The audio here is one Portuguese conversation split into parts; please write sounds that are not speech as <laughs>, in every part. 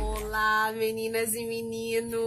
Olá, meninas e meninos,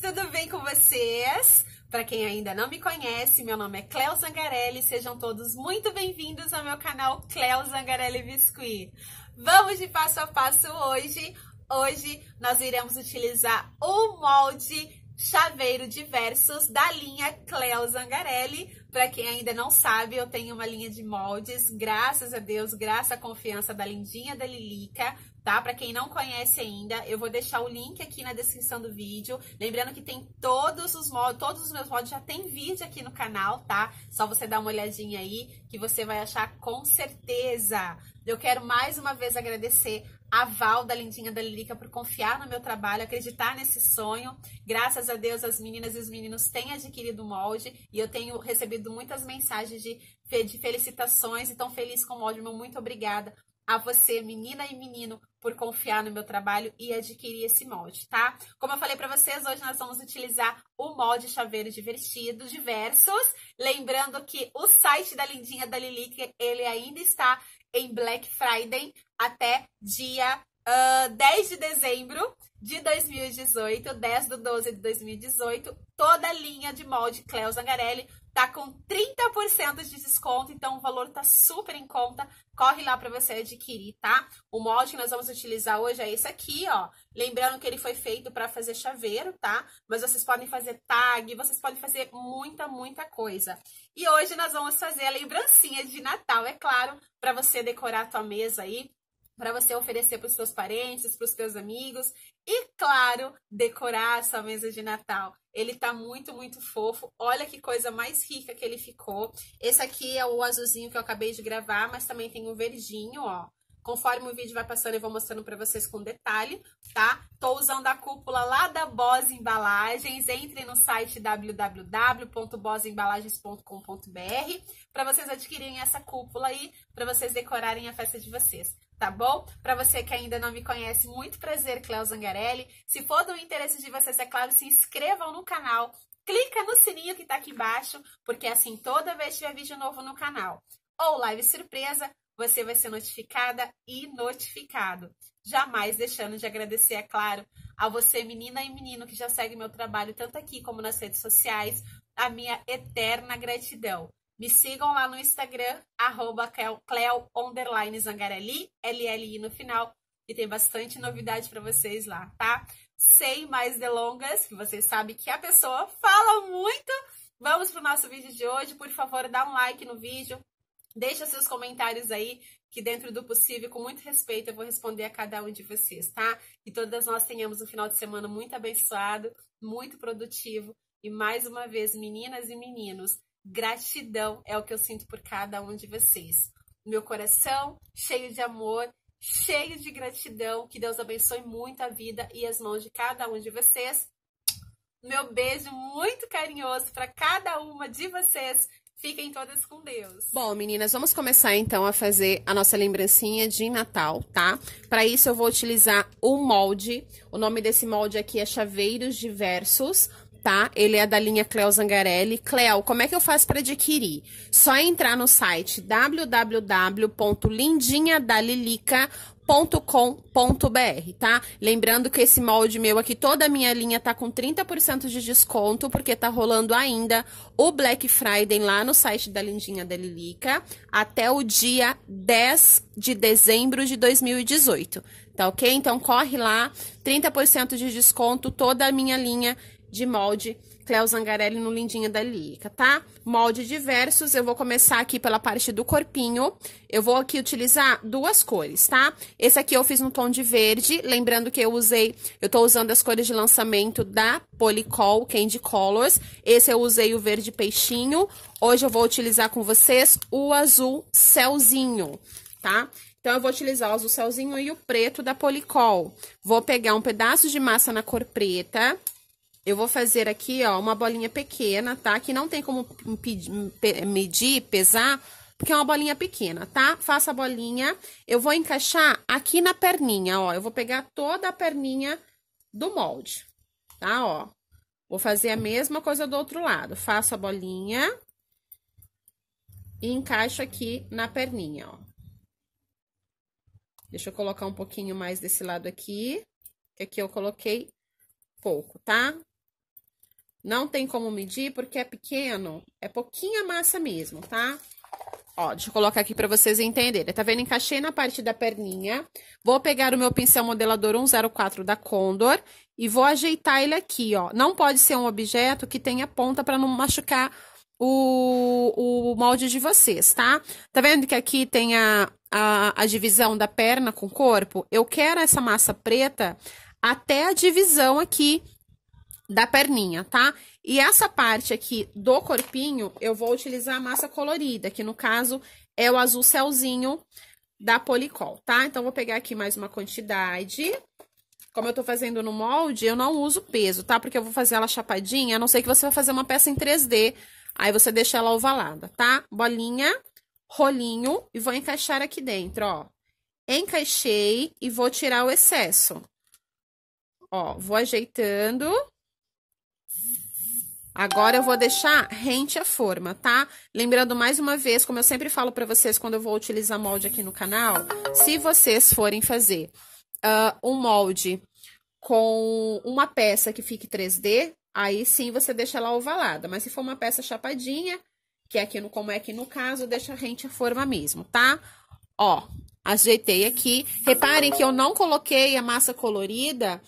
tudo bem com vocês? Para quem ainda não me conhece, meu nome é Cleo Zangarelli, sejam todos muito bem-vindos ao meu canal Cleo Zangarelli Biscuit. Vamos de passo a passo hoje. Hoje nós iremos utilizar o molde chaveiro diversos da linha Cleo Zangarelli para quem ainda não sabe, eu tenho uma linha de moldes, graças a Deus, graças à confiança da Lindinha da Lilica, tá? Para quem não conhece ainda, eu vou deixar o link aqui na descrição do vídeo. Lembrando que tem todos os moldes, todos os meus moldes já tem vídeo aqui no canal, tá? Só você dar uma olhadinha aí que você vai achar com certeza. Eu quero mais uma vez agradecer aval da Lindinha da Lilica por confiar no meu trabalho, acreditar nesse sonho. Graças a Deus, as meninas e os meninos têm adquirido o molde e eu tenho recebido muitas mensagens de, de felicitações e tão feliz com o molde. Meu muito obrigada a você, menina e menino, por confiar no meu trabalho e adquirir esse molde, tá? Como eu falei para vocês, hoje nós vamos utilizar o molde chaveiro divertido, diversos. Lembrando que o site da Lindinha da Lili, ele ainda está em Black Friday até dia uh, ah, 10 de dezembro de 2018, 10 do 12 de 2018, toda a linha de molde Cleo Zangarelli tá com 30% de desconto, então o valor tá super em conta. Corre lá para você adquirir, tá? O molde que nós vamos utilizar hoje é esse aqui, ó. Lembrando que ele foi feito para fazer chaveiro, tá? Mas vocês podem fazer tag, vocês podem fazer muita, muita coisa. E hoje nós vamos fazer a lembrancinha de Natal, é claro, para você decorar a tua mesa aí, para você oferecer para os seus parentes, para os seus amigos e, claro, decorar a sua mesa de Natal. Ele tá muito, muito fofo. Olha que coisa mais rica que ele ficou. Esse aqui é o azulzinho que eu acabei de gravar, mas também tem o verdinho, ó. Conforme o vídeo vai passando, eu vou mostrando para vocês com detalhe, tá? Tô usando a cúpula lá da Boss Embalagens. Entre no site www.bosembalagens.com.br para vocês adquirirem essa cúpula aí, para vocês decorarem a festa de vocês tá bom? Para você que ainda não me conhece, muito prazer, Cleo Zangarelli. Se for do interesse de vocês, é claro, se inscrevam no canal, clica no sininho que tá aqui embaixo, porque é assim toda vez que tiver vídeo novo no canal ou live surpresa, você vai ser notificada e notificado. Jamais deixando de agradecer, é claro, a você, menina e menino, que já segue meu trabalho tanto aqui como nas redes sociais, a minha eterna gratidão. Me sigam lá no Instagram, arroba Cleo Zangarelli, LLI no final, e tem bastante novidade para vocês lá, tá? Sem mais delongas, que vocês sabem que a pessoa fala muito. Vamos pro nosso vídeo de hoje. Por favor, dá um like no vídeo, deixa seus comentários aí, que dentro do possível, com muito respeito, eu vou responder a cada um de vocês, tá? E todas nós tenhamos um final de semana muito abençoado, muito produtivo. E mais uma vez, meninas e meninos, Gratidão é o que eu sinto por cada um de vocês. Meu coração cheio de amor, cheio de gratidão. Que Deus abençoe muito a vida e as mãos de cada um de vocês. Meu beijo muito carinhoso para cada uma de vocês. Fiquem todas com Deus. Bom, meninas, vamos começar então a fazer a nossa lembrancinha de Natal, tá? Para isso eu vou utilizar o molde. O nome desse molde aqui é Chaveiros Diversos, tá? Ele é da linha Cleo Zangarelli. Cleo, como é que eu faço para adquirir? Só entrar no site www.lindinhadalilica.com.br, tá? Lembrando que esse molde meu aqui, toda a minha linha tá com 30% de desconto, porque tá rolando ainda o Black Friday lá no site da Lindinha da Lilica, até o dia 10 de dezembro de 2018, tá ok? Então corre lá, 30% de desconto, toda a minha linha de molde Cléo Zangarelli no Lindinha da Lírica, tá? Molde diversos, eu vou começar aqui pela parte do corpinho. Eu vou aqui utilizar duas cores, tá? Esse aqui eu fiz no tom de verde, lembrando que eu usei, eu tô usando as cores de lançamento da Policol Candy Colors. Esse eu usei o verde peixinho. Hoje eu vou utilizar com vocês o azul celzinho, tá? Então, eu vou utilizar o azul celzinho e o preto da Policol. Vou pegar um pedaço de massa na cor preta, eu vou fazer aqui, ó, uma bolinha pequena, tá? Que não tem como medir, pesar, porque é uma bolinha pequena, tá? Faço a bolinha, eu vou encaixar aqui na perninha, ó. Eu vou pegar toda a perninha do molde, tá? Ó, vou fazer a mesma coisa do outro lado. Faço a bolinha e encaixo aqui na perninha, ó. Deixa eu colocar um pouquinho mais desse lado aqui, que aqui eu coloquei pouco, tá? Não tem como medir porque é pequeno, é pouquinha massa mesmo, tá? Ó, deixa eu colocar aqui para vocês entenderem. Tá vendo? Encaixei na parte da perninha. Vou pegar o meu pincel modelador 104 da Condor e vou ajeitar ele aqui, ó. Não pode ser um objeto que tenha ponta para não machucar o, o molde de vocês, tá? Tá vendo que aqui tem a, a, a divisão da perna com o corpo? Eu quero essa massa preta até a divisão aqui da perninha, tá? E essa parte aqui do corpinho, eu vou utilizar a massa colorida, que no caso é o azul celzinho da Policol, tá? Então, vou pegar aqui mais uma quantidade. Como eu tô fazendo no molde, eu não uso peso, tá? Porque eu vou fazer ela chapadinha, a não ser que você vai fazer uma peça em 3D. Aí, você deixa ela ovalada, tá? Bolinha, rolinho e vou encaixar aqui dentro, ó. Encaixei e vou tirar o excesso. Ó, vou ajeitando Agora eu vou deixar rente a forma, tá? Lembrando mais uma vez, como eu sempre falo para vocês quando eu vou utilizar molde aqui no canal, se vocês forem fazer uh, um molde com uma peça que fique 3D, aí sim você deixa ela ovalada. Mas se for uma peça chapadinha, que é aqui no como é que no caso, deixa rente a forma mesmo, tá? Ó, ajeitei aqui. Reparem que eu não coloquei a massa colorida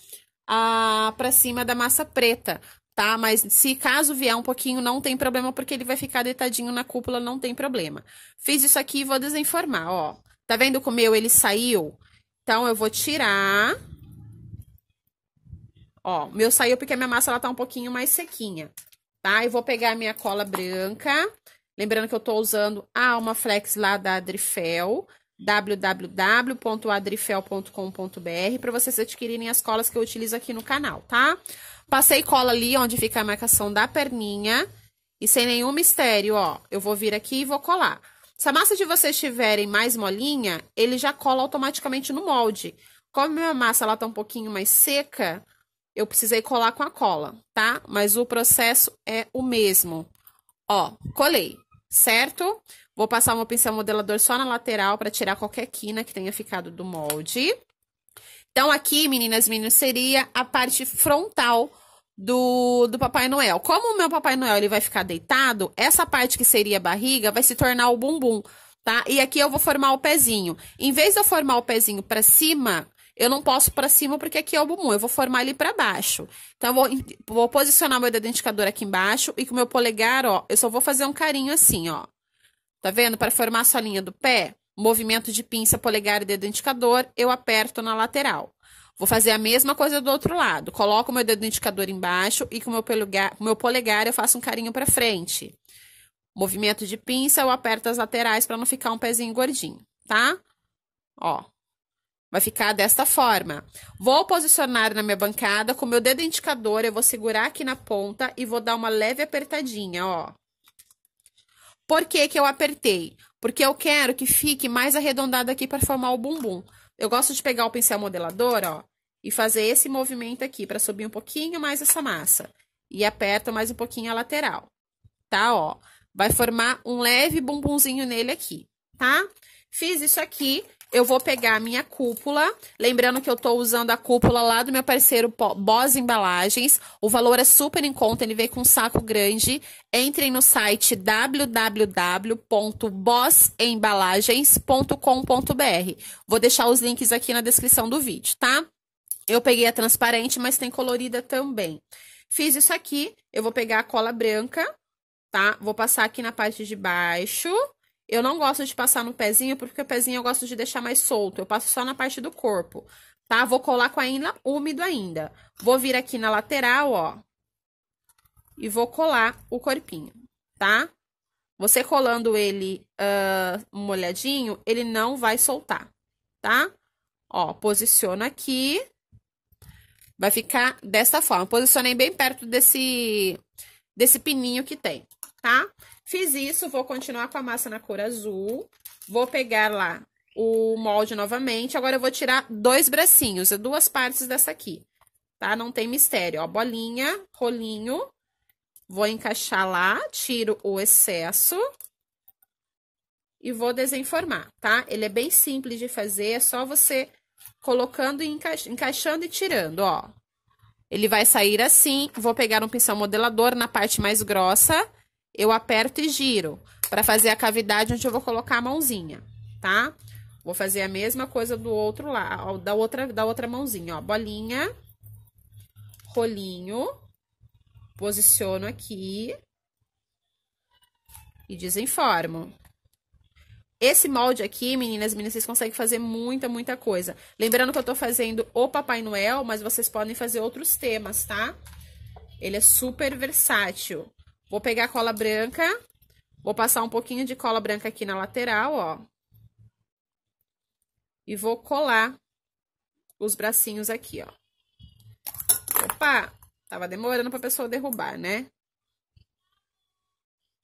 ah, para cima da massa preta, tá? Mas se caso vier um pouquinho, não tem problema, porque ele vai ficar deitadinho na cúpula, não tem problema. Fiz isso aqui e vou desenformar, ó. Tá vendo como meu ele saiu? Então, eu vou tirar. Ó, meu saiu porque a minha massa, ela tá um pouquinho mais sequinha, tá? E vou pegar a minha cola branca. Lembrando que eu tô usando a Alma Flex lá da Adrifel www.adrifel.com.br para vocês adquirirem as colas que eu utilizo aqui no canal, tá? Passei cola ali onde fica a marcação da perninha. E sem nenhum mistério, ó, eu vou vir aqui e vou colar. Se a massa de vocês tiverem mais molinha, ele já cola automaticamente no molde. Como a minha massa ela tá um pouquinho mais seca, eu precisei colar com a cola, tá? Mas o processo é o mesmo. Ó, colei, certo? Vou passar um pincel modelador só na lateral para tirar qualquer quina que tenha ficado do molde. Então, aqui, meninas, meninos, seria a parte frontal do, do Papai Noel. Como o meu Papai Noel ele vai ficar deitado, essa parte que seria a barriga vai se tornar o bumbum, tá? E aqui eu vou formar o pezinho. Em vez de eu formar o pezinho para cima, eu não posso para cima porque aqui é o bumbum, eu vou formar ele para baixo. Então, eu vou, vou posicionar meu dedo indicador aqui embaixo e com o meu polegar, ó, eu só vou fazer um carinho assim, ó. Tá vendo? Para formar a linha do pé. Movimento de pinça, polegar e dedo indicador, eu aperto na lateral. Vou fazer a mesma coisa do outro lado. Coloco o meu dedo indicador embaixo e com o meu polegar, meu polegar eu faço um carinho para frente. Movimento de pinça, eu aperto as laterais para não ficar um pezinho gordinho, tá? Ó, Vai ficar desta forma. Vou posicionar na minha bancada com meu dedo indicador, eu vou segurar aqui na ponta e vou dar uma leve apertadinha, ó. Por que que eu apertei? Porque eu quero que fique mais arredondado aqui para formar o bumbum. Eu gosto de pegar o pincel modelador, ó, e fazer esse movimento aqui para subir um pouquinho mais essa massa. E aperto mais um pouquinho a lateral, tá? Ó, vai formar um leve bumbumzinho nele aqui, tá? Fiz isso aqui, eu vou pegar a minha cúpula. Lembrando que eu tô usando a cúpula lá do meu parceiro Boss Embalagens. O valor é super em conta, ele veio com um saco grande. Entrem no site www.bossembalagens.com.br. Vou deixar os links aqui na descrição do vídeo, tá? Eu peguei a transparente, mas tem colorida também. Fiz isso aqui, eu vou pegar a cola branca, tá? Vou passar aqui na parte de baixo eu não gosto de passar no pezinho, porque o pezinho eu gosto de deixar mais solto. Eu passo só na parte do corpo, tá? Vou colar com ainda úmido ainda. Vou vir aqui na lateral, ó. E vou colar o corpinho, tá? Você colando ele uh, molhadinho, ele não vai soltar, tá? Ó, posiciono aqui. Vai ficar dessa forma. Posicionei bem perto desse, desse pininho que tem, tá? Tá? Fiz isso, vou continuar com a massa na cor azul. Vou pegar lá o molde novamente. Agora, eu vou tirar dois bracinhos, duas partes dessa aqui, tá? Não tem mistério, ó. Bolinha, rolinho. Vou encaixar lá, tiro o excesso. E vou desenformar, tá? Ele é bem simples de fazer, é só você colocando e encaixando e tirando, ó. Ele vai sair assim. Vou pegar um pincel modelador na parte mais grossa eu aperto e giro para fazer a cavidade onde eu vou colocar a mãozinha, tá? Vou fazer a mesma coisa do outro lado, da outra, da outra mãozinha, ó. Bolinha, rolinho, posiciono aqui e desenformo. Esse molde aqui, meninas meninas, vocês conseguem fazer muita, muita coisa. Lembrando que eu tô fazendo o Papai Noel, mas vocês podem fazer outros temas, tá? Ele é super versátil. Vou pegar a cola branca, vou passar um pouquinho de cola branca aqui na lateral, ó. E vou colar os bracinhos aqui, ó. Opa! Tava demorando pra pessoa derrubar, né?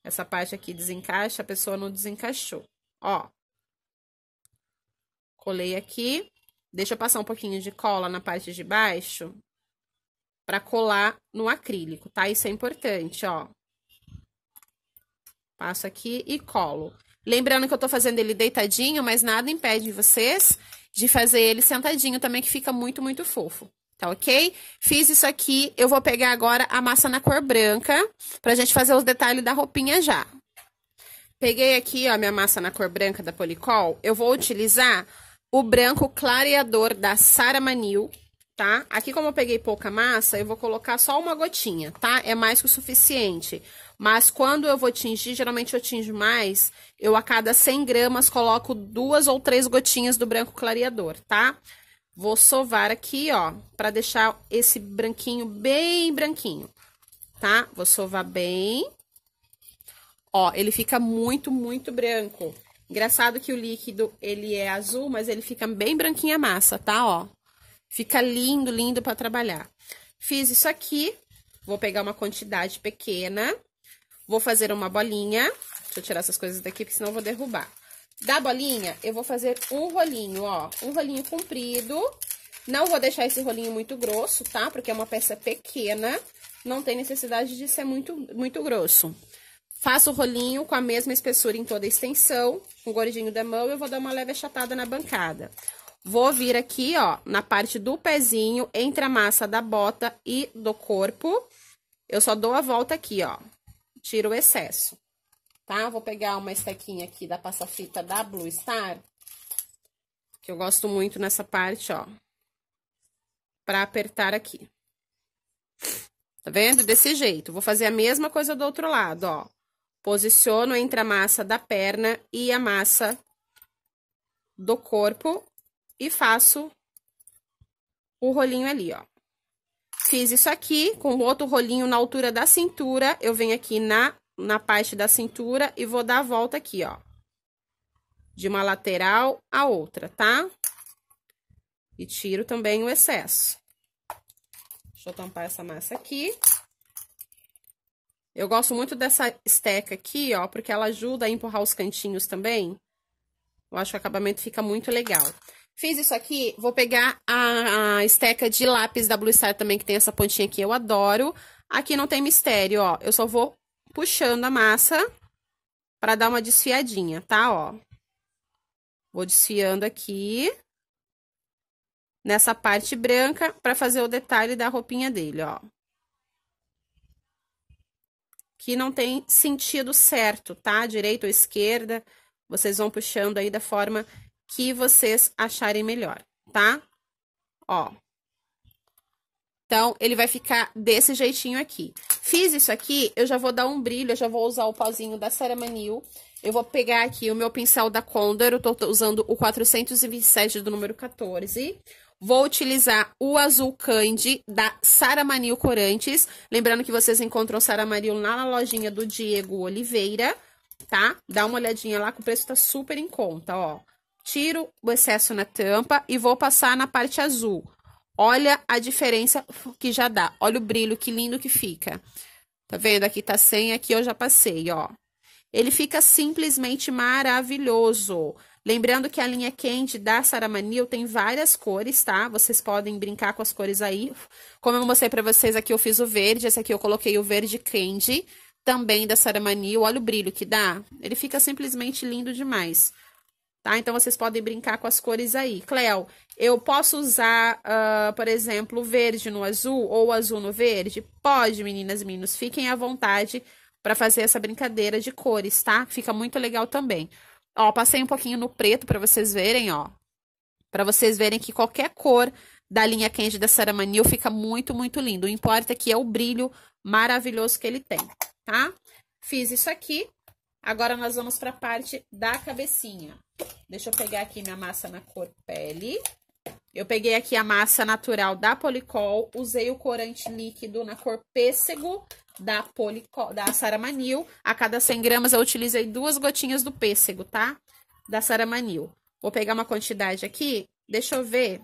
Essa parte aqui desencaixa, a pessoa não desencaixou. Ó. Colei aqui. Deixa eu passar um pouquinho de cola na parte de baixo para colar no acrílico, tá? Isso é importante, ó. Passo aqui e colo. Lembrando que eu tô fazendo ele deitadinho, mas nada impede vocês de fazer ele sentadinho também, que fica muito, muito fofo. Tá ok? Fiz isso aqui, eu vou pegar agora a massa na cor branca, pra gente fazer os detalhes da roupinha já. Peguei aqui, ó, minha massa na cor branca da Policol. Eu vou utilizar o branco clareador da Sara Manil, tá? Aqui, como eu peguei pouca massa, eu vou colocar só uma gotinha, tá? É mais que o suficiente. Mas quando eu vou tingir, geralmente eu tingo mais, eu a cada 100 gramas coloco duas ou três gotinhas do branco clareador, tá? Vou sovar aqui, ó, pra deixar esse branquinho bem branquinho, tá? Vou sovar bem. Ó, ele fica muito, muito branco. Engraçado que o líquido, ele é azul, mas ele fica bem branquinho a massa, tá? Ó, fica lindo, lindo pra trabalhar. Fiz isso aqui, vou pegar uma quantidade pequena Vou fazer uma bolinha. Deixa eu tirar essas coisas daqui, porque senão eu vou derrubar. Da bolinha, eu vou fazer um rolinho, ó. Um rolinho comprido. Não vou deixar esse rolinho muito grosso, tá? Porque é uma peça pequena. Não tem necessidade de ser muito, muito grosso. Faço o rolinho com a mesma espessura em toda a extensão, com o gordinho da mão, eu vou dar uma leve achatada na bancada. Vou vir aqui, ó, na parte do pezinho, entre a massa da bota e do corpo. Eu só dou a volta aqui, ó tira o excesso, tá? Vou pegar uma estequinha aqui da passa-fita da Blue Star, que eu gosto muito nessa parte, ó, pra apertar aqui. Tá vendo? Desse jeito. Vou fazer a mesma coisa do outro lado, ó. Posiciono entre a massa da perna e a massa do corpo e faço o rolinho ali, ó. Fiz isso aqui com outro rolinho na altura da cintura. Eu venho aqui na, na parte da cintura e vou dar a volta aqui, ó. De uma lateral a outra, tá? E tiro também o excesso. Deixa eu tampar essa massa aqui. Eu gosto muito dessa esteca aqui, ó, porque ela ajuda a empurrar os cantinhos também. Eu acho que o acabamento fica muito legal. Fiz isso aqui, vou pegar a, a esteca de lápis da Blue Star também, que tem essa pontinha aqui, eu adoro. Aqui não tem mistério, ó, eu só vou puxando a massa para dar uma desfiadinha, tá, ó. Vou desfiando aqui nessa parte branca para fazer o detalhe da roupinha dele, ó. Que não tem sentido certo, tá? Direita ou esquerda, vocês vão puxando aí da forma que vocês acharem melhor, tá? Ó. Então, ele vai ficar desse jeitinho aqui. Fiz isso aqui, eu já vou dar um brilho, eu já vou usar o pozinho da Saramanil. Eu vou pegar aqui o meu pincel da Condor, eu tô usando o 427 do número 14. Vou utilizar o azul candy da Saramanil Corantes. Lembrando que vocês encontram Saramanil lá na lojinha do Diego Oliveira, tá? Dá uma olhadinha lá que o preço tá super em conta, ó tiro o excesso na tampa e vou passar na parte azul. Olha a diferença que já dá. Olha o brilho, que lindo que fica. Tá vendo? Aqui tá sem, aqui eu já passei, ó. Ele fica simplesmente maravilhoso. Lembrando que a linha quente da Saramanil tem várias cores, tá? Vocês podem brincar com as cores aí. Como eu mostrei para vocês aqui, eu fiz o verde. Esse aqui eu coloquei o verde candy, também da Saramanil. Olha o brilho que dá. Ele fica simplesmente lindo demais tá? Então, vocês podem brincar com as cores aí. Cleo, eu posso usar, uh, por exemplo, verde no azul ou azul no verde? Pode, meninas e meninos. Fiquem à vontade para fazer essa brincadeira de cores, tá? Fica muito legal também. Ó, passei um pouquinho no preto para vocês verem, ó. Para vocês verem que qualquer cor da linha Candy da Saramanil fica muito, muito lindo. O importa é que é o brilho maravilhoso que ele tem, tá? Fiz isso aqui. Agora, nós vamos para a parte da cabecinha. Deixa eu pegar aqui minha massa na cor pele. Eu peguei aqui a massa natural da Policol, usei o corante líquido na cor pêssego da, da Saramanil. A cada 100 gramas eu utilizei duas gotinhas do pêssego, tá? Da Saramanil. Vou pegar uma quantidade aqui, deixa eu ver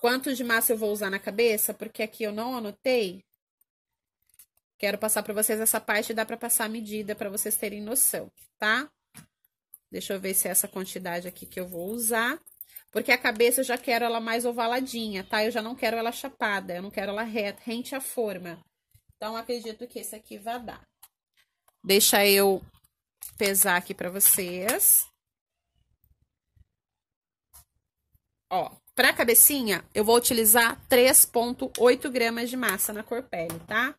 quanto de massa eu vou usar na cabeça, porque aqui eu não anotei. Quero passar para vocês essa parte, dá para passar a medida para vocês terem noção, tá? Deixa eu ver se é essa quantidade aqui que eu vou usar. Porque a cabeça eu já quero ela mais ovaladinha, tá? Eu já não quero ela chapada, eu não quero ela reta, rente à forma. Então, acredito que esse aqui vai dar. Deixa eu pesar aqui para vocês. Ó, para cabecinha, eu vou utilizar 3.8 gramas de massa na cor pele, tá? Tá?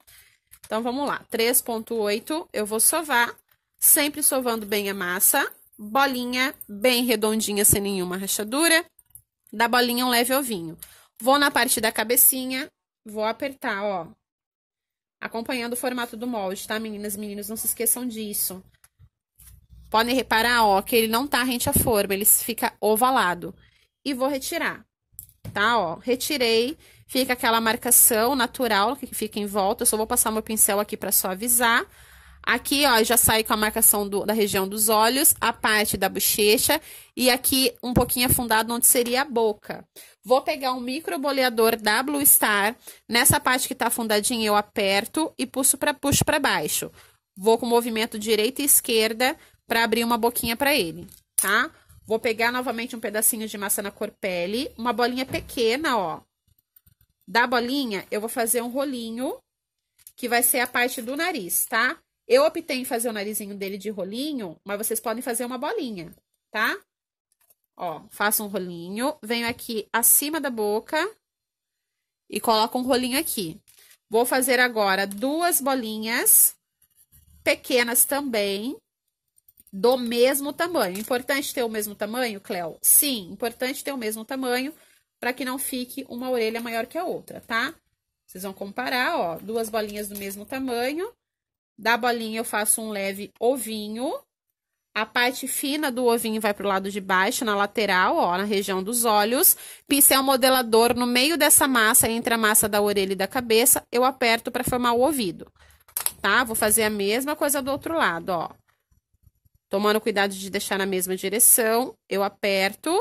Então, vamos lá. 3.8, eu vou sovar, sempre sovando bem a massa. Bolinha bem redondinha, sem nenhuma rachadura. Da bolinha, um leve ovinho. Vou na parte da cabecinha, vou apertar, ó. Acompanhando o formato do molde, tá, meninas? Meninos, não se esqueçam disso. Podem reparar, ó, que ele não tá rente à forma, ele fica ovalado. E vou retirar, tá, ó. Retirei Fica aquela marcação natural que fica em volta. Eu só vou passar meu pincel aqui para suavizar. Aqui, ó, já sai com a marcação do, da região dos olhos, a parte da bochecha e aqui um pouquinho afundado onde seria a boca. Vou pegar um microboleador da Blue Star. Nessa parte que tá afundadinha, eu aperto e puxo para puxo pra baixo. Vou com o movimento direita e esquerda para abrir uma boquinha para ele, tá? Vou pegar novamente um pedacinho de massa na cor pele, uma bolinha pequena, ó. Da bolinha, eu vou fazer um rolinho, que vai ser a parte do nariz, tá? Eu optei em fazer o narizinho dele de rolinho, mas vocês podem fazer uma bolinha, tá? Ó, faço um rolinho, venho aqui acima da boca e coloco um rolinho aqui. Vou fazer agora duas bolinhas pequenas também, do mesmo tamanho. Importante ter o mesmo tamanho, Cléo? Sim, importante ter o mesmo tamanho, para que não fique uma orelha maior que a outra, tá? Vocês vão comparar, ó, duas bolinhas do mesmo tamanho. Da bolinha eu faço um leve ovinho. A parte fina do ovinho vai pro lado de baixo, na lateral, ó, na região dos olhos. Pincel modelador no meio dessa massa, entre a massa da orelha e da cabeça, eu aperto para formar o ouvido, tá? Vou fazer a mesma coisa do outro lado, ó. Tomando cuidado de deixar na mesma direção, eu aperto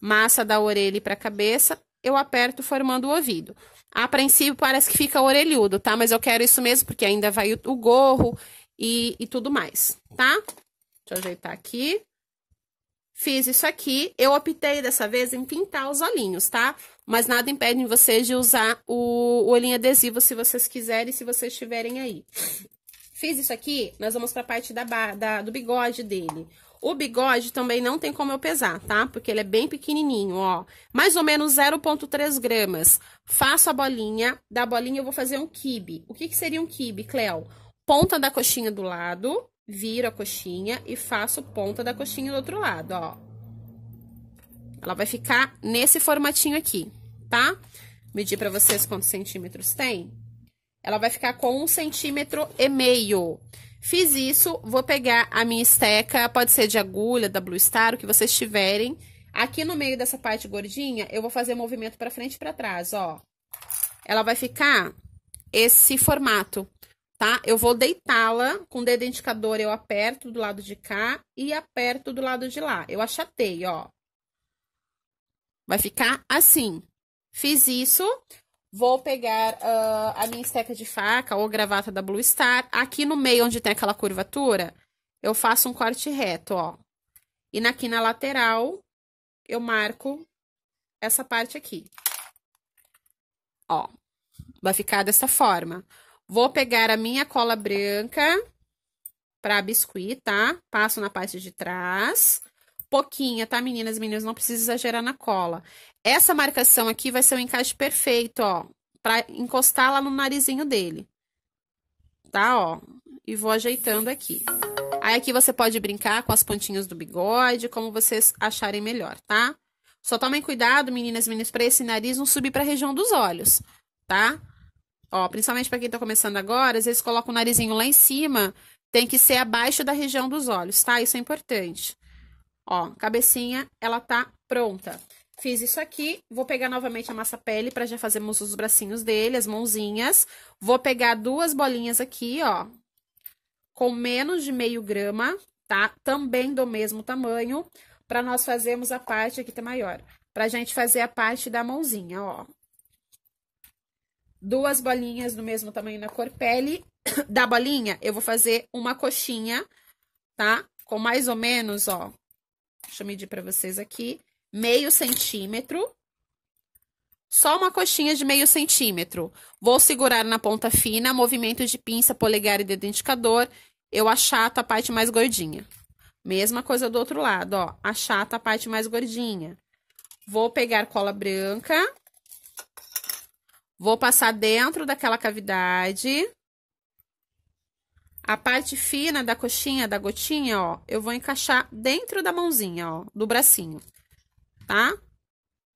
massa da orelha para a cabeça, eu aperto formando o ouvido. A princípio parece que fica orelhudo, tá? Mas eu quero isso mesmo, porque ainda vai o, gorro e, e tudo mais, tá? Deixa eu ajeitar aqui. Fiz isso aqui. Eu optei dessa vez em pintar os olhinhos, tá? Mas nada impede vocês de usar o, o olhinho adesivo se vocês quiserem, se vocês tiverem aí. Fiz isso aqui, nós vamos pra parte da, da do bigode dele. O bigode também não tem como eu pesar, tá? Porque ele é bem pequenininho, ó. Mais ou menos 0,3 gramas. Faço a bolinha. Da bolinha eu vou fazer um quibe. O que, que seria um quibe, Cleo? Ponta da coxinha do lado, viro a coxinha e faço ponta da coxinha do outro lado, ó. Ela vai ficar nesse formatinho aqui, tá? Medir para vocês quantos centímetros tem. Ela vai ficar com um centímetro e meio. Fiz isso, vou pegar a minha esteca, pode ser de agulha, da Blue Star, o que vocês tiverem. Aqui no meio dessa parte gordinha, eu vou fazer movimento para frente e para trás, ó. Ela vai ficar esse formato, tá? Eu vou deitá-la com o dedo indicador, eu aperto do lado de cá e aperto do lado de lá. Eu achatei, ó. Vai ficar assim. Fiz isso, Vou pegar uh, a minha esteca de faca ou gravata da Blue Star. Aqui no meio, onde tem aquela curvatura, eu faço um corte reto, ó. E aqui na lateral, eu marco essa parte aqui. Ó, vai ficar dessa forma. Vou pegar a minha cola branca pra biscuit, tá? Passo na parte de trás. Pouquinha, tá, meninas? Meninas, não precisa exagerar na cola. Essa marcação aqui vai ser o um encaixe perfeito, ó, para encostar lá no narizinho dele. Tá, ó? E vou ajeitando aqui. Aí aqui você pode brincar com as pontinhas do bigode, como vocês acharem melhor, tá? Só tomem cuidado, meninas e meninos, para esse nariz não subir para a região dos olhos, tá? Ó, principalmente para quem tá começando agora, às vezes coloca o narizinho lá em cima, tem que ser abaixo da região dos olhos, tá? Isso é importante. Ó, cabecinha, ela tá pronta. Fiz isso aqui, vou pegar novamente a massa pele para já fazermos os bracinhos dele, as mãozinhas. Vou pegar duas bolinhas aqui, ó, com menos de meio grama, tá? Também do mesmo tamanho, para nós fazermos a parte aqui tá maior, pra gente fazer a parte da mãozinha, ó. Duas bolinhas do mesmo tamanho na cor pele. <coughs> da bolinha, eu vou fazer uma coxinha, tá? Com mais ou menos, ó, deixa eu medir pra vocês aqui meio centímetro. Só uma coxinha de meio centímetro. Vou segurar na ponta fina, movimento de pinça, polegar e dedo indicador. Eu achato a parte mais gordinha. Mesma coisa do outro lado, ó. Achato a parte mais gordinha. Vou pegar cola branca. Vou passar dentro daquela cavidade. A parte fina da coxinha, da gotinha, ó, eu vou encaixar dentro da mãozinha, ó, do bracinho tá?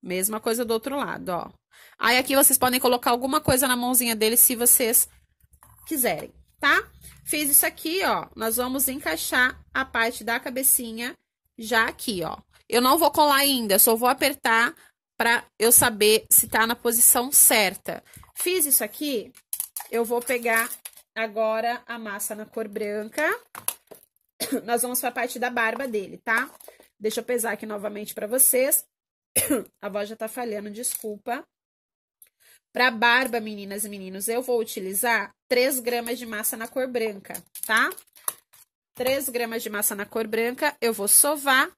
Mesma coisa do outro lado, ó. Aí aqui vocês podem colocar alguma coisa na mãozinha dele se vocês quiserem, tá? Fiz isso aqui, ó. Nós vamos encaixar a parte da cabecinha já aqui, ó. Eu não vou colar ainda, só vou apertar para eu saber se tá na posição certa. Fiz isso aqui, eu vou pegar agora a massa na cor branca. <coughs> Nós vamos para a parte da barba dele, tá? Deixa eu pesar aqui novamente para vocês. <coughs> A voz já tá falhando, desculpa. Para barba, meninas e meninos, eu vou utilizar 3 gramas de massa na cor branca, tá? 3 gramas de massa na cor branca, eu vou sovar.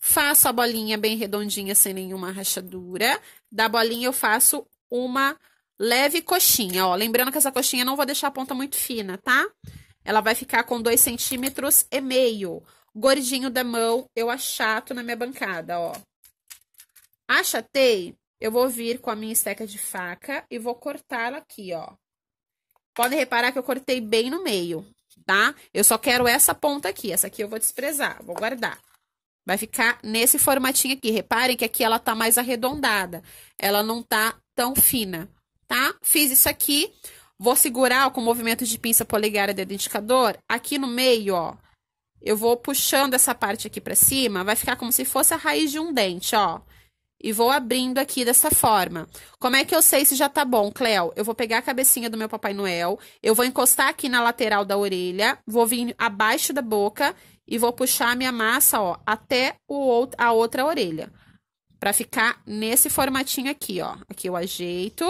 Faço a bolinha bem redondinha, sem nenhuma rachadura. Da bolinha eu faço uma leve coxinha, ó. Lembrando que essa coxinha não vou deixar a ponta muito fina, tá? Ela vai ficar com 2,5 centímetros e meio. Gordinho da mão, eu achato na minha bancada, ó. Achatei, eu vou vir com a minha esteca de faca e vou cortá-la aqui, ó. Podem reparar que eu cortei bem no meio, tá? Eu só quero essa ponta aqui, essa aqui eu vou desprezar, vou guardar. Vai ficar nesse formatinho aqui. Reparem que aqui ela tá mais arredondada. Ela não tá tão fina, tá? Fiz isso aqui. Vou segurar ó, com o movimento de pinça polegar e dedo indicador. Aqui no meio, ó eu vou puxando essa parte aqui para cima, vai ficar como se fosse a raiz de um dente, ó. E vou abrindo aqui dessa forma. Como é que eu sei se já tá bom, Cleo? Eu vou pegar a cabecinha do meu Papai Noel, eu vou encostar aqui na lateral da orelha, vou vir abaixo da boca e vou puxar a minha massa, ó, até o out a outra orelha. Pra ficar nesse formatinho aqui, ó. Aqui eu ajeito.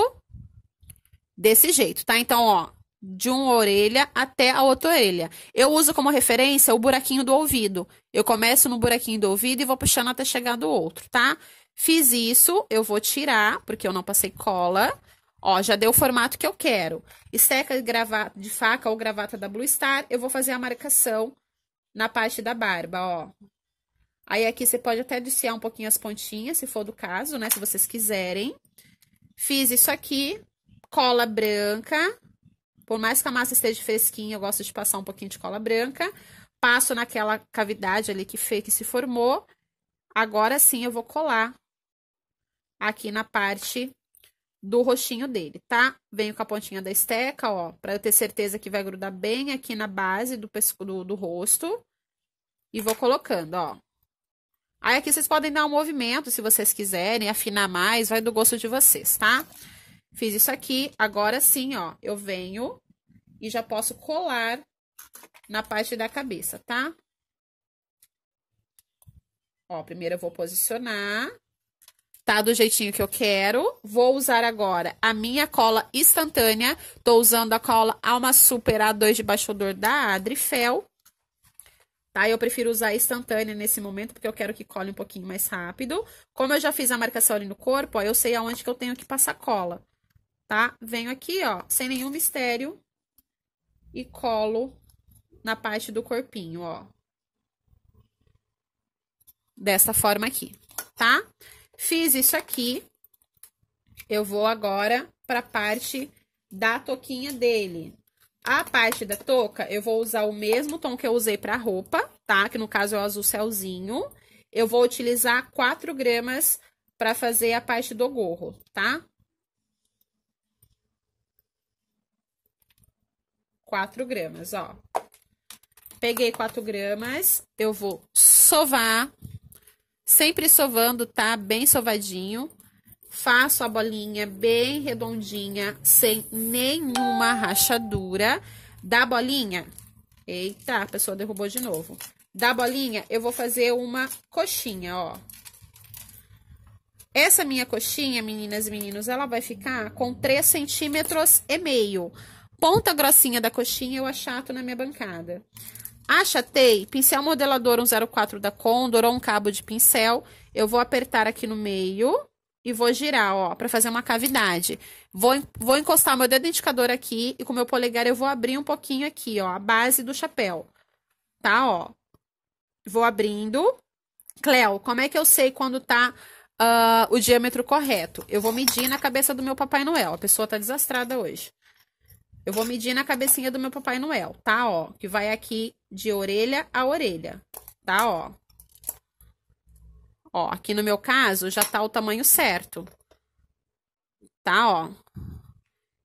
Desse jeito, tá? Então, ó, de uma orelha até a outra orelha. Eu uso como referência o buraquinho do ouvido. Eu começo no buraquinho do ouvido e vou puxando até chegar do outro, tá? Fiz isso, eu vou tirar, porque eu não passei cola. Ó, já deu o formato que eu quero. Esteca gravata, de faca ou gravata da Blue Star, eu vou fazer a marcação na parte da barba, ó. Aí aqui você pode até desfiar um pouquinho as pontinhas, se for do caso, né? Se vocês quiserem. Fiz isso aqui, cola branca, por mais que a massa esteja fresquinha, eu gosto de passar um pouquinho de cola branca. Passo naquela cavidade ali que, fez, que se formou. Agora sim, eu vou colar aqui na parte do roxinho dele, tá? Venho com a pontinha da esteca, ó, pra eu ter certeza que vai grudar bem aqui na base do, do, do rosto. E vou colocando, ó. Aí aqui vocês podem dar um movimento, se vocês quiserem, afinar mais, vai do gosto de vocês, tá? Tá? Fiz isso aqui, agora sim, ó, eu venho e já posso colar na parte da cabeça, tá? Ó, primeiro eu vou posicionar, tá do jeitinho que eu quero. Vou usar agora a minha cola instantânea. Tô usando a cola Alma Super A2 de baixador da Adrifel. Tá? Eu prefiro usar instantânea nesse momento, porque eu quero que cole um pouquinho mais rápido. Como eu já fiz a marcação ali no corpo, ó, eu sei aonde que eu tenho que passar cola tá? Venho aqui, ó, sem nenhum mistério e colo na parte do corpinho, ó. Dessa forma aqui, tá? Fiz isso aqui. Eu vou agora para a parte da toquinha dele. A parte da touca, eu vou usar o mesmo tom que eu usei para a roupa, tá? Que no caso é o azul celzinho. Eu vou utilizar 4 gramas para fazer a parte do gorro, tá? 4 gramas, ó. Peguei 4 gramas, eu vou sovar, sempre sovando, tá? Bem sovadinho. Faço a bolinha bem redondinha, sem nenhuma rachadura. Da bolinha, eita, a pessoa derrubou de novo. Da bolinha, eu vou fazer uma coxinha, ó. Essa minha coxinha, meninas e meninos, ela vai ficar com 3 centímetros e meio ponta grossinha da coxinha eu achato na minha bancada. Achatei, pincel modelador 104 da Condor ou um cabo de pincel, eu vou apertar aqui no meio e vou girar, ó, para fazer uma cavidade. Vou, vou encostar meu dedo indicador aqui e com meu polegar eu vou abrir um pouquinho aqui, ó, a base do chapéu. Tá, ó. Vou abrindo. Cleo, como é que eu sei quando tá uh, o diâmetro correto? Eu vou medir na cabeça do meu Papai Noel. A pessoa tá desastrada hoje. Eu vou medir na cabecinha do meu Papai Noel, tá? Ó, que vai aqui de orelha a orelha, tá? Ó. Ó, aqui no meu caso já tá o tamanho certo. Tá, ó.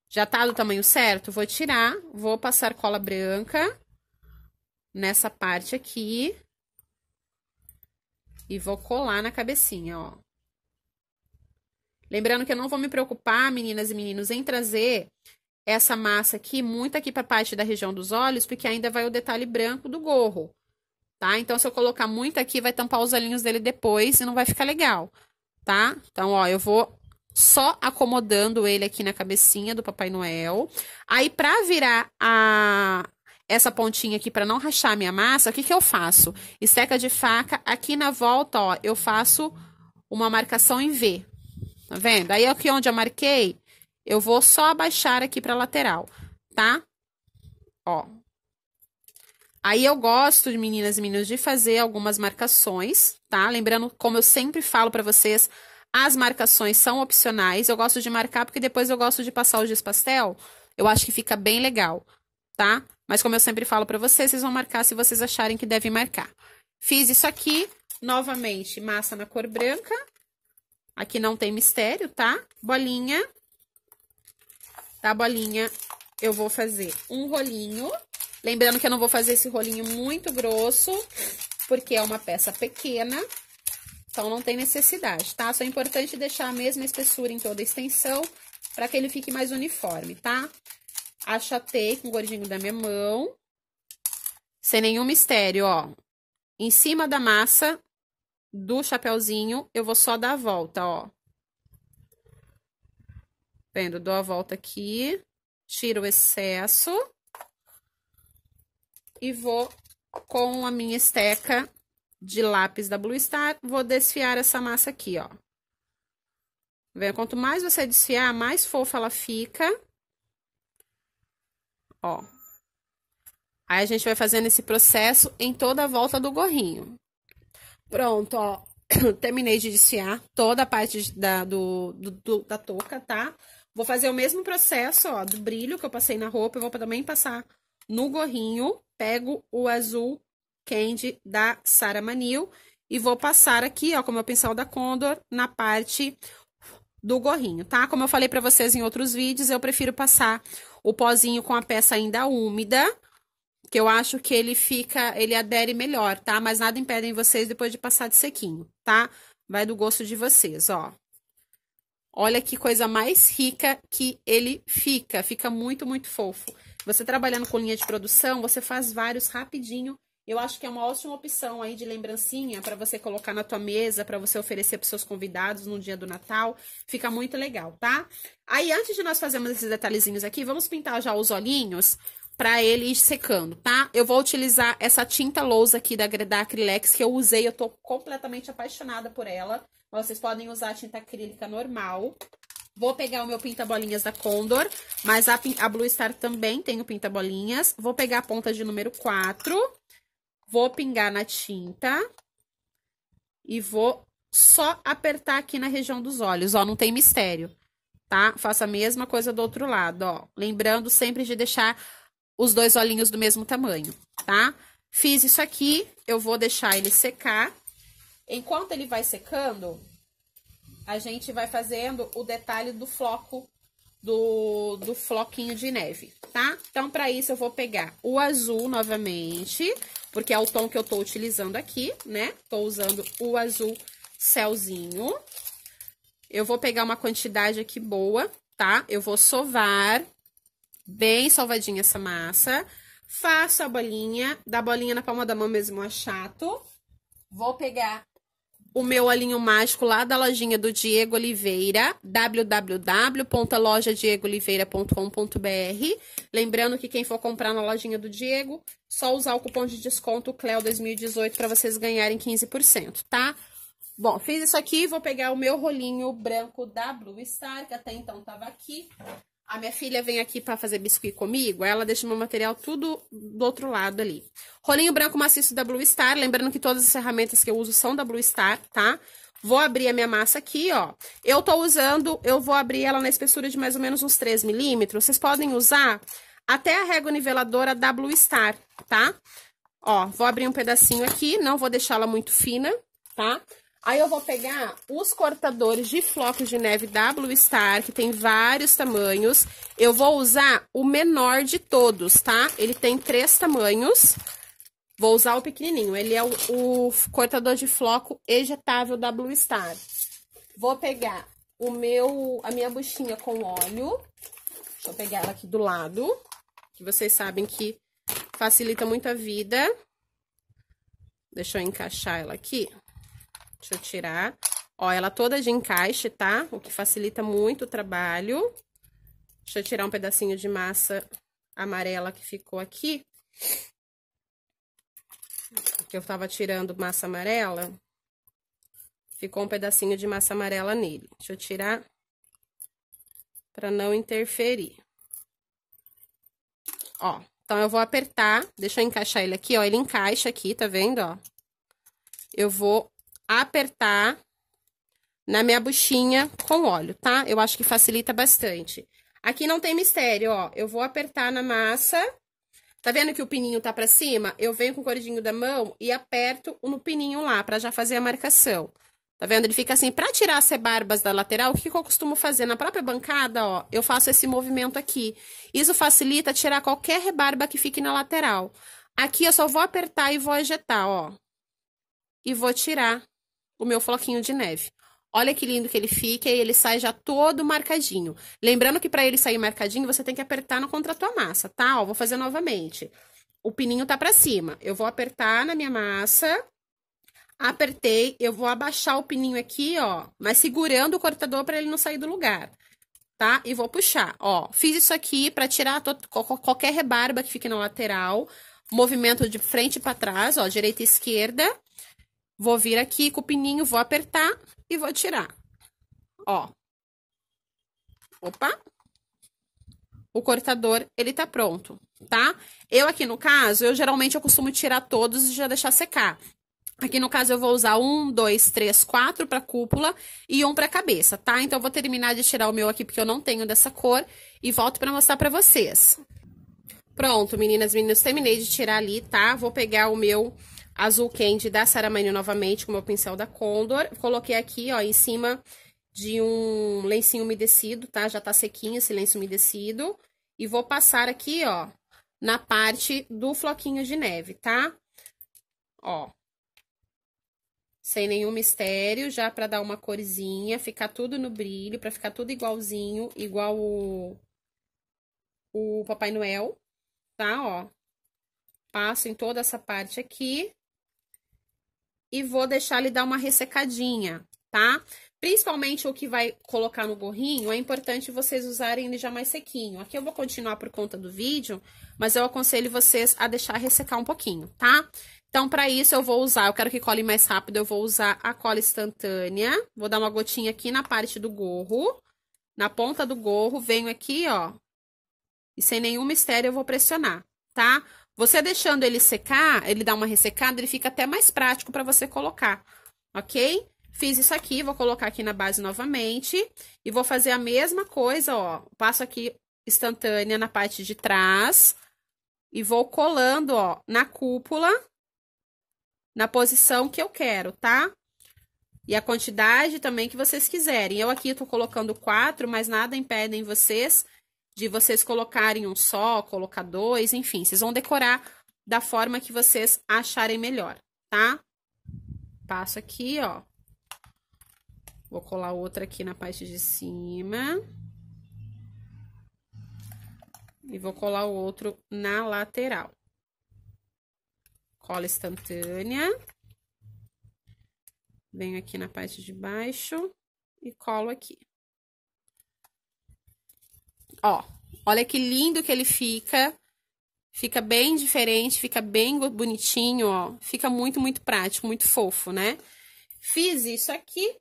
Já tá do tamanho certo? Vou tirar, vou passar cola branca nessa parte aqui. E vou colar na cabecinha, ó. Lembrando que eu não vou me preocupar, meninas e meninos, em trazer essa massa aqui, muito aqui para parte da região dos olhos, porque ainda vai o detalhe branco do gorro, tá? Então, se eu colocar muito aqui, vai tampar os olhinhos dele depois e não vai ficar legal, tá? Então, ó, eu vou só acomodando ele aqui na cabecinha do Papai Noel. Aí, pra virar a essa pontinha aqui para não rachar a minha massa, o que que eu faço? Esteca de faca, aqui na volta, ó, eu faço uma marcação em V, tá vendo? Aí, aqui onde eu marquei, eu vou só abaixar aqui pra lateral, tá? Ó. Aí eu gosto, meninas e meninos, de fazer algumas marcações, tá? Lembrando, como eu sempre falo para vocês, as marcações são opcionais. Eu gosto de marcar porque depois eu gosto de passar o giz pastel. Eu acho que fica bem legal, tá? Mas como eu sempre falo para vocês, vocês vão marcar se vocês acharem que devem marcar. Fiz isso aqui, novamente, massa na cor branca. Aqui não tem mistério, tá? Bolinha da tá, bolinha, eu vou fazer um rolinho. Lembrando que eu não vou fazer esse rolinho muito grosso, porque é uma peça pequena, então não tem necessidade, tá? Só é importante deixar a mesma espessura em toda a extensão, para que ele fique mais uniforme, tá? Achatei com o gordinho da minha mão, sem nenhum mistério, ó. Em cima da massa do chapéuzinho, eu vou só dar a volta, ó. Vendo? Dou a volta aqui, tiro o excesso e vou com a minha esteca de lápis da Blue Star, vou desfiar essa massa aqui, ó. Vendo? Quanto mais você desfiar, mais fofa ela fica. Ó. Aí, a gente vai fazendo esse processo em toda a volta do gorrinho. Pronto, ó. <clears throat> Terminei de desfiar toda a parte da, do, do, da touca, tá? Vou fazer o mesmo processo, ó, do brilho que eu passei na roupa. Eu vou também passar no gorrinho. Pego o azul candy da Sara Manil e vou passar aqui, ó, com o meu pincel da Condor, na parte do gorrinho, tá? Como eu falei pra vocês em outros vídeos, eu prefiro passar o pozinho com a peça ainda úmida, que eu acho que ele fica, ele adere melhor, tá? Mas nada impede vocês depois de passar de sequinho, tá? Vai do gosto de vocês, ó. Olha que coisa mais rica que ele fica. Fica muito, muito fofo. Você trabalhando com linha de produção, você faz vários rapidinho. Eu acho que é uma ótima opção aí de lembrancinha para você colocar na tua mesa, para você oferecer para seus convidados no dia do Natal. Fica muito legal, tá? Aí, antes de nós fazermos esses detalhezinhos aqui, vamos pintar já os olhinhos para ele ir secando, tá? Eu vou utilizar essa tinta lousa aqui da, da Acrylex que eu usei, eu tô completamente apaixonada por ela. Vocês podem usar a tinta acrílica normal. Vou pegar o meu pinta-bolinhas da Condor, mas a, a Blue Star também tem o pinta-bolinhas. Vou pegar a ponta de número 4, vou pingar na tinta e vou só apertar aqui na região dos olhos, ó, não tem mistério, tá? Faço a mesma coisa do outro lado, ó. Lembrando sempre de deixar os dois olhinhos do mesmo tamanho, tá? Fiz isso aqui, eu vou deixar ele secar Enquanto ele vai secando, a gente vai fazendo o detalhe do floco, do, do floquinho de neve, tá? Então, para isso, eu vou pegar o azul novamente, porque é o tom que eu tô utilizando aqui, né? Tô usando o azul céuzinho. Eu vou pegar uma quantidade aqui boa, tá? Eu vou sovar bem sovadinha essa massa. Faço a bolinha, da bolinha na palma da mão mesmo, achato. Vou pegar o meu olhinho mágico lá da lojinha do Diego Oliveira, www.lojadiegooliveira.com.br. Lembrando que quem for comprar na lojinha do Diego, só usar o cupom de desconto CLEO 2018 para vocês ganharem 15%, tá? Bom, fiz isso aqui, vou pegar o meu rolinho branco da Blue Star, que até então tava aqui. A minha filha vem aqui para fazer biscuit comigo, ela deixa meu material tudo do outro lado ali. Rolinho branco maciço da Blue Star, lembrando que todas as ferramentas que eu uso são da Blue Star, tá? Vou abrir a minha massa aqui, ó. Eu tô usando, eu vou abrir ela na espessura de mais ou menos uns 3 milímetros. Vocês podem usar até a régua niveladora da Blue Star, tá? Ó, vou abrir um pedacinho aqui, não vou deixar ela muito fina, tá? Aí eu vou pegar os cortadores de flocos de neve W Star, que tem vários tamanhos. Eu vou usar o menor de todos, tá? Ele tem três tamanhos. Vou usar o pequenininho, ele é o, o cortador de floco ejetável W Star. Vou pegar o meu, a minha buchinha com óleo. Deixa eu pegar ela aqui do lado, que vocês sabem que facilita muito a vida. Deixa eu encaixar ela aqui. Deixa eu tirar. Ó, ela toda de encaixe, tá? O que facilita muito o trabalho. Deixa eu tirar um pedacinho de massa amarela que ficou aqui. Que eu tava tirando massa amarela. Ficou um pedacinho de massa amarela nele. Deixa eu tirar para não interferir. Ó, então eu vou apertar, deixa eu encaixar ele aqui, ó, ele encaixa aqui, tá vendo, ó? Eu vou apertar na minha buchinha com óleo, tá? Eu acho que facilita bastante. Aqui não tem mistério, ó. Eu vou apertar na massa. Tá vendo que o pininho tá pra cima? Eu venho com o cordinho da mão e aperto no pininho lá, pra já fazer a marcação. Tá vendo? Ele fica assim, pra tirar as rebarbas da lateral, o que, que eu costumo fazer? Na própria bancada, ó, eu faço esse movimento aqui. Isso facilita tirar qualquer rebarba que fique na lateral. Aqui eu só vou apertar e vou ejetar, ó. E vou tirar o meu floquinho de neve. Olha que lindo que ele fica e ele sai já todo marcadinho. Lembrando que para ele sair marcadinho, você tem que apertar no contra a tua massa, tá? Ó, vou fazer novamente. O pininho tá para cima. Eu vou apertar na minha massa. Apertei, eu vou abaixar o pininho aqui, ó, mas segurando o cortador para ele não sair do lugar, tá? E vou puxar, ó. Fiz isso aqui para tirar qualquer rebarba que fique na lateral. Movimento de frente para trás, ó, direita e esquerda. Vou vir aqui com o pininho, vou apertar e vou tirar. Ó. Opa. O cortador, ele tá pronto, tá? Eu aqui no caso, eu geralmente eu costumo tirar todos e já deixar secar. Aqui no caso eu vou usar um, dois, três, quatro para cúpula e um para cabeça, tá? Então eu vou terminar de tirar o meu aqui porque eu não tenho dessa cor e volto para mostrar para vocês. Pronto, meninas, meninos, terminei de tirar ali, tá? Vou pegar o meu azul candy da Saramani novamente com o meu pincel da Condor. Coloquei aqui, ó, em cima de um lencinho umedecido, tá? Já tá sequinho esse lenço umedecido. E vou passar aqui, ó, na parte do floquinho de neve, tá? Ó. Sem nenhum mistério, já pra dar uma corzinha, ficar tudo no brilho, pra ficar tudo igualzinho, igual o, o Papai Noel, tá? Ó. Passo em toda essa parte aqui e vou deixar ele dar uma ressecadinha, tá? Principalmente o que vai colocar no gorrinho, é importante vocês usarem ele já mais sequinho. Aqui eu vou continuar por conta do vídeo, mas eu aconselho vocês a deixar ressecar um pouquinho, tá? Então, para isso, eu vou usar, eu quero que cole mais rápido, eu vou usar a cola instantânea. Vou dar uma gotinha aqui na parte do gorro, na ponta do gorro, venho aqui, ó. E sem nenhum mistério, eu vou pressionar, tá? Você deixando ele secar, ele dá uma ressecada, ele fica até mais prático para você colocar, ok? Fiz isso aqui, vou colocar aqui na base novamente e vou fazer a mesma coisa, ó. Passo aqui instantânea na parte de trás e vou colando, ó, na cúpula, na posição que eu quero, tá? E a quantidade também que vocês quiserem. Eu aqui tô colocando quatro, mas nada impedem vocês de vocês colocarem um só, colocar dois, enfim, vocês vão decorar da forma que vocês acharem melhor, tá? Passo aqui, ó. Vou colar outra aqui na parte de cima. E vou colar o outro na lateral. Cola instantânea. Venho aqui na parte de baixo e colo aqui. Ó, olha que lindo que ele fica. Fica bem diferente, fica bem bonitinho, ó. Fica muito, muito prático, muito fofo, né? Fiz isso aqui.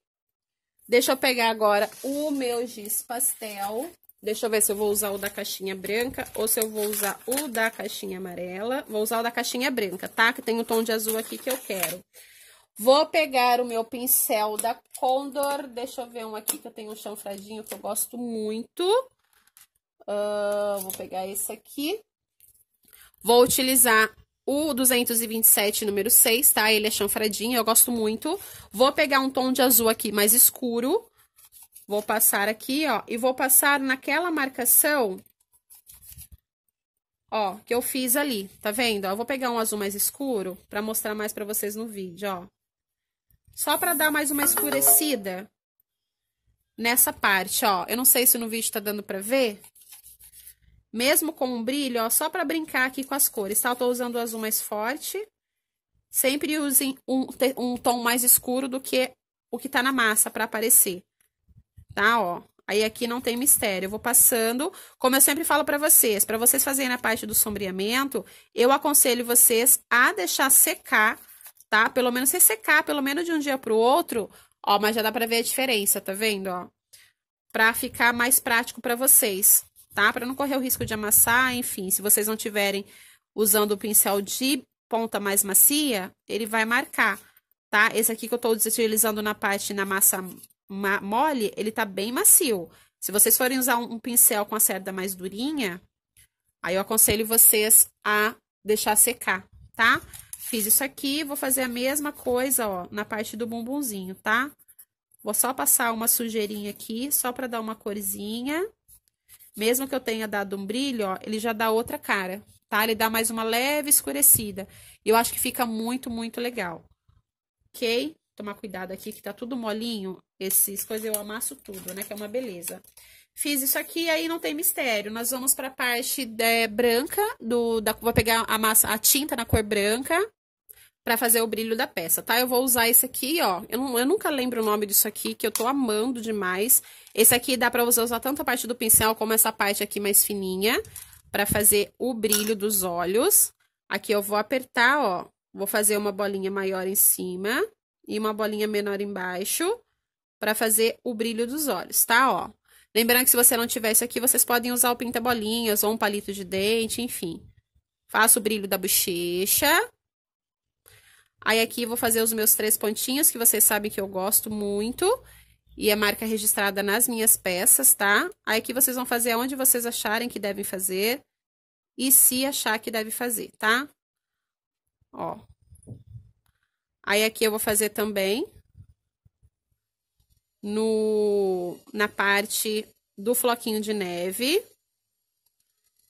Deixa eu pegar agora o meu giz pastel. Deixa eu ver se eu vou usar o da caixinha branca ou se eu vou usar o da caixinha amarela. Vou usar o da caixinha branca, tá? Que tem o um tom de azul aqui que eu quero. Vou pegar o meu pincel da Condor. Deixa eu ver um aqui que eu tenho um chanfradinho que eu gosto muito. Uh, vou pegar esse aqui. Vou utilizar o 227 número 6, tá? Ele é chanfradinho, eu gosto muito. Vou pegar um tom de azul aqui mais escuro. Vou passar aqui, ó. E vou passar naquela marcação, ó, que eu fiz ali. Tá vendo? Eu vou pegar um azul mais escuro pra mostrar mais pra vocês no vídeo, ó. Só pra dar mais uma escurecida nessa parte, ó. Eu não sei se no vídeo tá dando pra ver, mesmo com um brilho, ó, só para brincar aqui com as cores, tá? Eu tô usando o azul mais forte. Sempre usem um, um tom mais escuro do que o que tá na massa para aparecer. Tá, ó? Aí aqui não tem mistério, eu vou passando, como eu sempre falo para vocês, para vocês fazerem a parte do sombreamento, eu aconselho vocês a deixar secar, tá? Pelo menos se secar, pelo menos de um dia pro outro, ó, mas já dá para ver a diferença, tá vendo, ó? Para ficar mais prático para vocês tá? Para não correr o risco de amassar, enfim, se vocês não tiverem usando o pincel de ponta mais macia, ele vai marcar, tá? Esse aqui que eu estou utilizando na parte na massa mole, ele tá bem macio. Se vocês forem usar um, um pincel com a cerda mais durinha, aí eu aconselho vocês a deixar secar, tá? Fiz isso aqui, vou fazer a mesma coisa, ó, na parte do bumbumzinho, tá? Vou só passar uma sujeirinha aqui, só para dar uma corzinha. Mesmo que eu tenha dado um brilho, ó, ele já dá outra cara, tá? Ele dá mais uma leve escurecida. Eu acho que fica muito, muito legal. Ok? Tomar cuidado aqui que tá tudo molinho. Esses coisas eu amasso tudo, né? Que é uma beleza. Fiz isso aqui, aí não tem mistério. Nós vamos para a parte é, branca do da vou pegar a massa, a tinta na cor branca, para fazer o brilho da peça, tá? Eu vou usar esse aqui, ó. Eu, eu, nunca lembro o nome disso aqui, que eu tô amando demais. Esse aqui dá pra você usar tanto a parte do pincel como essa parte aqui mais fininha, para fazer o brilho dos olhos. Aqui eu vou apertar, ó. Vou fazer uma bolinha maior em cima e uma bolinha menor embaixo para fazer o brilho dos olhos, tá? Ó. Lembrando que se você não tiver isso aqui, vocês podem usar o pinta-bolinhas ou um palito de dente, enfim. Faço o brilho da bochecha. Aí aqui vou fazer os meus três pontinhos, que vocês sabem que eu gosto muito. E é marca registrada nas minhas peças, tá? Aí aqui vocês vão fazer onde vocês acharem que devem fazer. E se achar que deve fazer, tá? Ó. Aí aqui eu vou fazer também no na parte do floquinho de neve.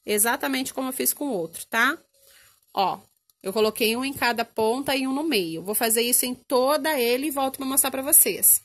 Exatamente como eu fiz com o outro, tá? Ó, eu coloquei um em cada ponta e um no meio. Vou fazer isso em toda ele e volto para mostrar para vocês.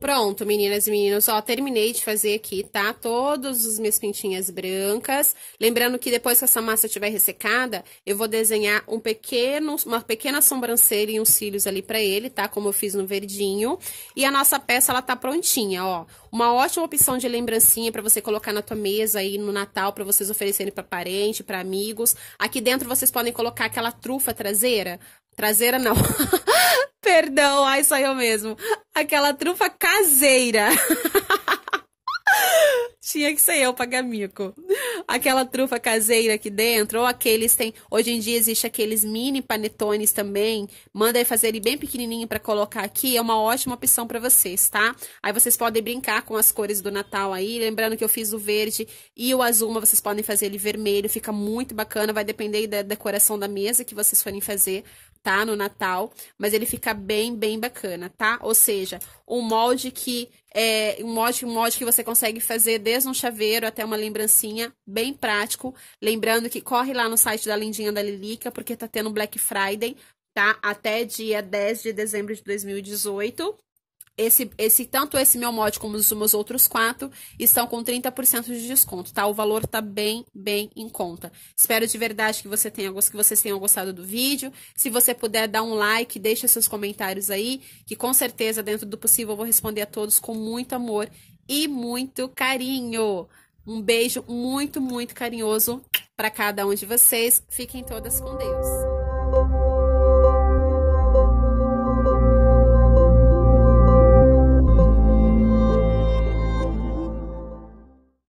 Pronto, meninas e meninos, ó, terminei de fazer aqui, tá? Todos os minhas pintinhas brancas. Lembrando que depois que essa massa estiver ressecada, eu vou desenhar um pequeno, uma pequena sobrancelha e uns cílios ali pra ele, tá? Como eu fiz no verdinho. E a nossa peça, ela tá prontinha, ó. Uma ótima opção de lembrancinha pra você colocar na tua mesa aí no Natal, pra vocês oferecerem pra parente, pra amigos. Aqui dentro vocês podem colocar aquela trufa traseira. Traseira não. <laughs> Perdão, ai, sou eu mesmo. Aquela trufa caseira. <laughs> Tinha que ser eu pagar mico. Aquela trufa caseira aqui dentro, ou aqueles tem. Hoje em dia existe aqueles mini panetones também. Manda aí fazer ele bem pequenininho para colocar aqui. É uma ótima opção para vocês, tá? Aí vocês podem brincar com as cores do Natal aí. Lembrando que eu fiz o verde e o azul, mas vocês podem fazer ele vermelho. Fica muito bacana. Vai depender da decoração da mesa que vocês forem fazer tá? No Natal, mas ele fica bem, bem bacana, tá? Ou seja, um molde que é um molde, um molde que você consegue fazer desde um chaveiro até uma lembrancinha, bem prático. Lembrando que corre lá no site da Lindinha da Lilica, porque tá tendo Black Friday, tá? Até dia 10 de dezembro de 2018 esse, esse tanto esse meu mod como os meus outros quatro estão com 30% de desconto, tá? O valor tá bem, bem em conta. Espero de verdade que você tenha que vocês tenham gostado do vídeo. Se você puder dar um like, deixa seus comentários aí, que com certeza dentro do possível eu vou responder a todos com muito amor e muito carinho. Um beijo muito, muito carinhoso para cada um de vocês. Fiquem todas com Deus.